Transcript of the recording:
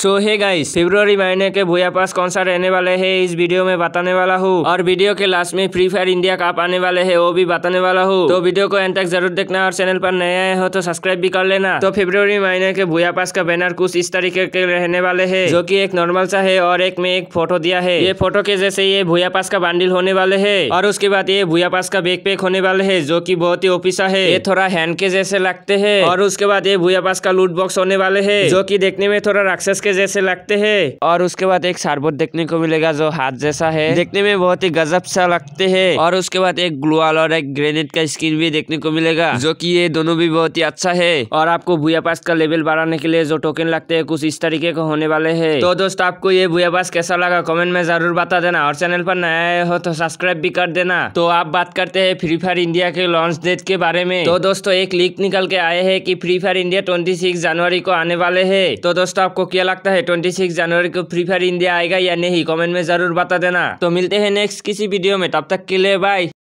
सो है guys February महीने के भूया पास कौन सा रहने वाले है इस वीडियो में बताने वाला हूँ और वीडियो के लास्ट में फ्री फायर इंडिया कप आने वाले है वो भी बताने वाला हूँ तो वीडियो को एंड तक जरूर देखना और चैनल पर नए आए हो तो सब्सक्राइब भी कर लेना तो फेब्रुवरी महीने के भूया पास का बैनर कुछ इस तरीके के रहने वाले है जो की एक नॉर्मल सा है और एक में एक फोटो दिया है ये फोटो के जैसे ये भूया पास का बांडिल होने वाले है और उसके बाद ये भूया पास का बैग पैक होने वाले है जो की बहुत ही ओपिसा है ये थोड़ा हैंड के जैसे लगते है और उसके बाद ये भूया पास का लूट बॉक्स होने वाले है जो की देखने में थोड़ा राक्षस के जैसे लगते हैं और उसके बाद एक सारबोट देखने को मिलेगा जो हाथ जैसा है देखने में बहुत ही गजब सा लगते है और उसके बाद एक ग्लोअल और एक ग्रेनेड का स्किन भी देखने को मिलेगा जो की ये दोनों भी बहुत ही अच्छा है और आपको भूया पास का लेवल बढ़ाने के लिए जो टोकन लगते है कुछ इस तरीके का होने वाले है तो दोस्तों आपको ये भूया पास कैसा लगा कॉमेंट में जरूर बता देना और चैनल पर नया हो तो सब्सक्राइब भी कर देना तो आप बात करते हैं फ्री फायर इंडिया के लॉन्च डेट के बारे में तो दोस्तों एक लीक निकल के आए है की फ्री फायर इंडिया ट्वेंटी जनवरी को आने वाले है तो दोस्तों आपको क्या लगा लगता है ट्वेंटी सिक्स जनवरी को फ्री फायर इंडिया आएगा या नहीं कमेंट में जरूर बता देना तो मिलते हैं नेक्स्ट किसी वीडियो में तब तक के लिए बाय